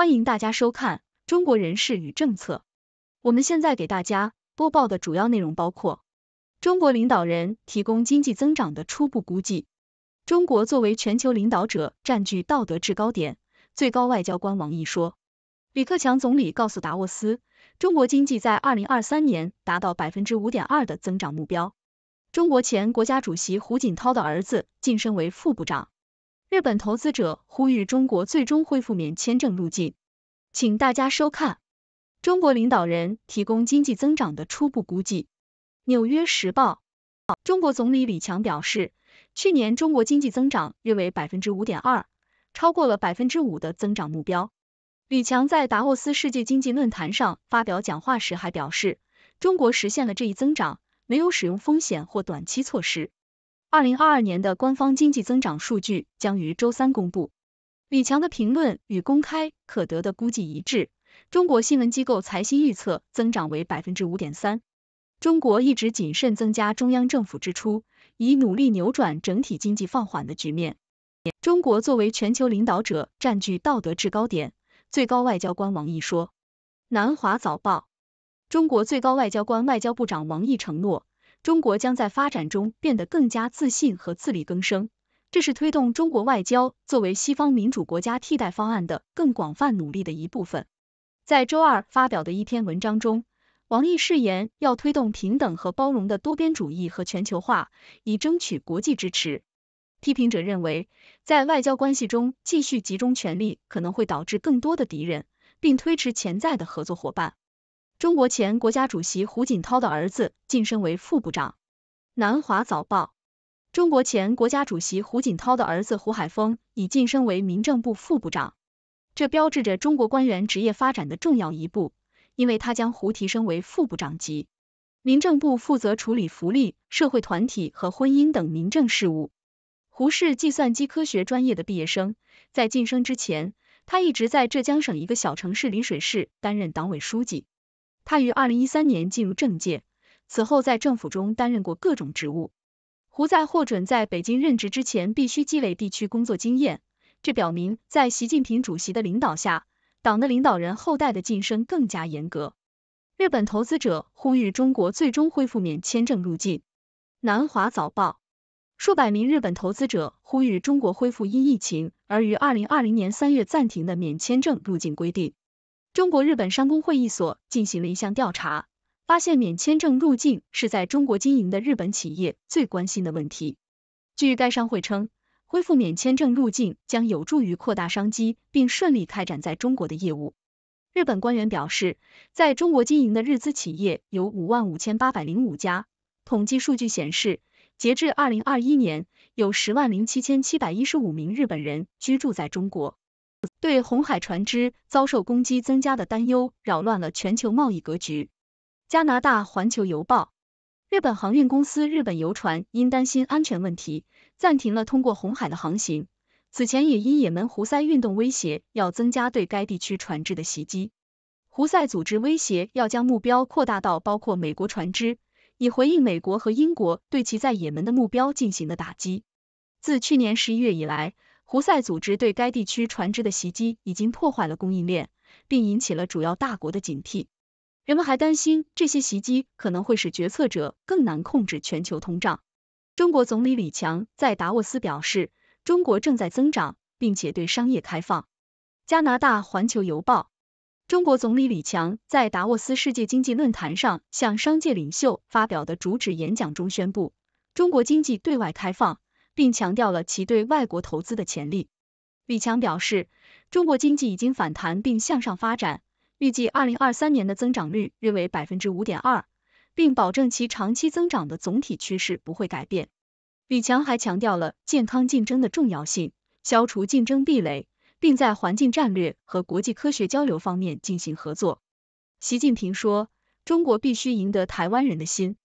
欢迎大家收看《中国人事与政策》。我们现在给大家播报的主要内容包括：中国领导人提供经济增长的初步估计；中国作为全球领导者占据道德制高点；最高外交官王毅说。李克强总理告诉达沃斯，中国经济在二零二三年达到百分之五点二的增长目标。中国前国家主席胡锦涛的儿子晋升为副部长。日本投资者呼吁中国最终恢复免签证路径。请大家收看。中国领导人提供经济增长的初步估计。纽约时报，中国总理李强表示，去年中国经济增长约为百分之五点二，超过了百分之五的增长目标。李强在达沃斯世界经济论坛上发表讲话时还表示，中国实现了这一增长，没有使用风险或短期措施。二零二二年的官方经济增长数据将于周三公布。李强的评论与公开可得的估计一致。中国新闻机构财新预测增长为百分之五点三。中国一直谨慎增加中央政府支出，以努力扭转整体经济放缓的局面。中国作为全球领导者，占据道德制高点。最高外交官王毅说，南华早报，中国最高外交官外交部长王毅承诺。中国将在发展中变得更加自信和自力更生，这是推动中国外交作为西方民主国家替代方案的更广泛努力的一部分。在周二发表的一篇文章中，王毅誓言要推动平等和包容的多边主义和全球化，以争取国际支持。批评者认为，在外交关系中继续集中权力可能会导致更多的敌人，并推迟潜在的合作伙伴。中国前国家主席胡锦涛的儿子晋升为副部长。南华早报：中国前国家主席胡锦涛的儿子胡海峰已晋升为民政部副部长，这标志着中国官员职业发展的重要一步，因为他将胡提升为副部长级。民政部负责处理福利、社会团体和婚姻等民政事务。胡是计算机科学专业的毕业生，在晋升之前，他一直在浙江省一个小城市丽水市担任党委书记。他于二零一三年进入政界，此后在政府中担任过各种职务。胡在获准在北京任职之前，必须积累地区工作经验，这表明在习近平主席的领导下，党的领导人后代的晋升更加严格。日本投资者呼吁中国最终恢复免签证入境。南华早报，数百名日本投资者呼吁中国恢复因疫情而于二零二零年三月暂停的免签证入境规定。中国日本商工会议所进行了一项调查，发现免签证入境是在中国经营的日本企业最关心的问题。据该商会称，恢复免签证入境将有助于扩大商机，并顺利开展在中国的业务。日本官员表示，在中国经营的日资企业有五万五千八百零五家。统计数据显示，截至二零二一年，有十万零七千七百一十五名日本人居住在中国。对红海船只遭受攻击增加的担忧，扰乱了全球贸易格局。加拿大环球邮报，日本航运公司日本游船因担心安全问题，暂停了通过红海的航行。此前也因也门胡塞运动威胁要增加对该地区船只的袭击。胡塞组织威胁要将目标扩大到包括美国船只，以回应美国和英国对其在也门的目标进行的打击。自去年十一月以来。胡塞组织对该地区船只的袭击已经破坏了供应链，并引起了主要大国的警惕。人们还担心这些袭击可能会使决策者更难控制全球通胀。中国总理李强在达沃斯表示，中国正在增长，并且对商业开放。加拿大环球邮报，中国总理李强在达沃斯世界经济论坛上向商界领袖发表的主旨演讲中宣布，中国经济对外开放。并强调了其对外国投资的潜力。李强表示，中国经济已经反弹并向上发展，预计二零二三年的增长率约为百分之五点二，并保证其长期增长的总体趋势不会改变。李强还强调了健康竞争的重要性，消除竞争壁垒，并在环境战略和国际科学交流方面进行合作。习近平说：“中国必须赢得台湾人的心。”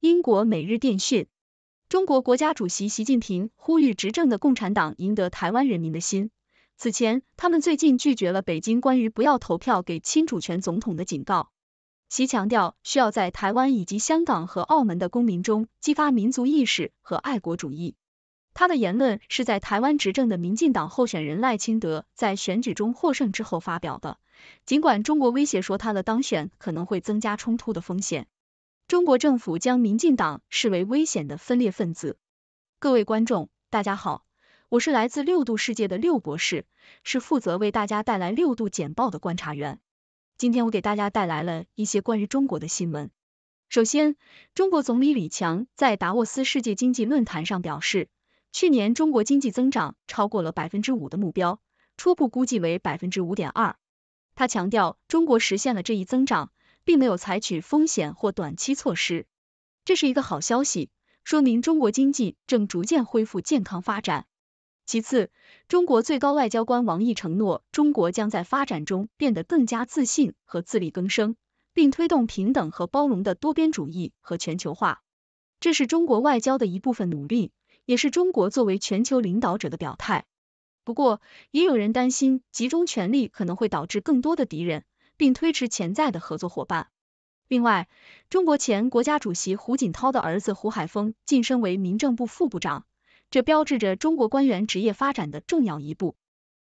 英国《每日电讯》。中国国家主席习近平呼吁执政的共产党赢得台湾人民的心。此前，他们最近拒绝了北京关于不要投票给亲主权总统的警告。习强调，需要在台湾以及香港和澳门的公民中激发民族意识和爱国主义。他的言论是在台湾执政的民进党候选人赖清德在选举中获胜之后发表的，尽管中国威胁说他的当选可能会增加冲突的风险。中国政府将民进党视为危险的分裂分子。各位观众，大家好，我是来自六度世界的六博士，是负责为大家带来六度简报的观察员。今天我给大家带来了一些关于中国的新闻。首先，中国总理李强在达沃斯世界经济论坛上表示，去年中国经济增长超过了百分之五的目标，初步估计为百分之五点二。他强调，中国实现了这一增长。并没有采取风险或短期措施，这是一个好消息，说明中国经济正逐渐恢复健康发展。其次，中国最高外交官王毅承诺，中国将在发展中变得更加自信和自力更生，并推动平等和包容的多边主义和全球化，这是中国外交的一部分努力，也是中国作为全球领导者的表态。不过，也有人担心集中权力可能会导致更多的敌人。并推迟潜在的合作伙伴。另外，中国前国家主席胡锦涛的儿子胡海峰晋升为民政部副部长，这标志着中国官员职业发展的重要一步。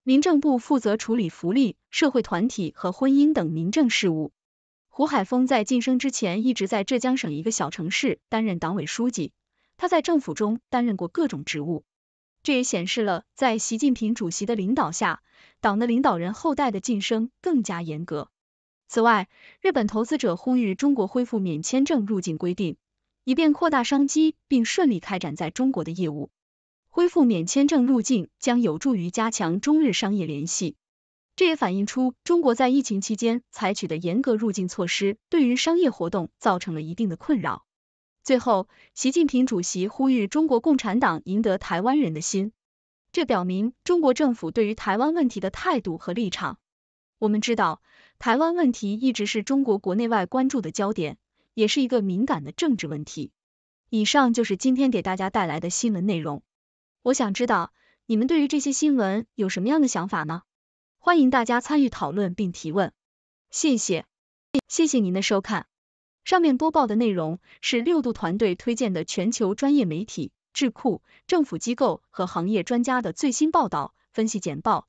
民政部负责处理福利、社会团体和婚姻等民政事务。胡海峰在晋升之前一直在浙江省一个小城市担任党委书记，他在政府中担任过各种职务。这也显示了在习近平主席的领导下，党的领导人后代的晋升更加严格。此外，日本投资者呼吁中国恢复免签证入境规定，以便扩大商机并顺利开展在中国的业务。恢复免签证入境将有助于加强中日商业联系。这也反映出中国在疫情期间采取的严格入境措施对于商业活动造成了一定的困扰。最后，习近平主席呼吁中国共产党赢得台湾人的心，这表明中国政府对于台湾问题的态度和立场。我们知道。台湾问题一直是中国国内外关注的焦点，也是一个敏感的政治问题。以上就是今天给大家带来的新闻内容。我想知道你们对于这些新闻有什么样的想法呢？欢迎大家参与讨论并提问。谢谢，谢谢您的收看。上面播报的内容是六度团队推荐的全球专业媒体、智库、政府机构和行业专家的最新报道、分析简报。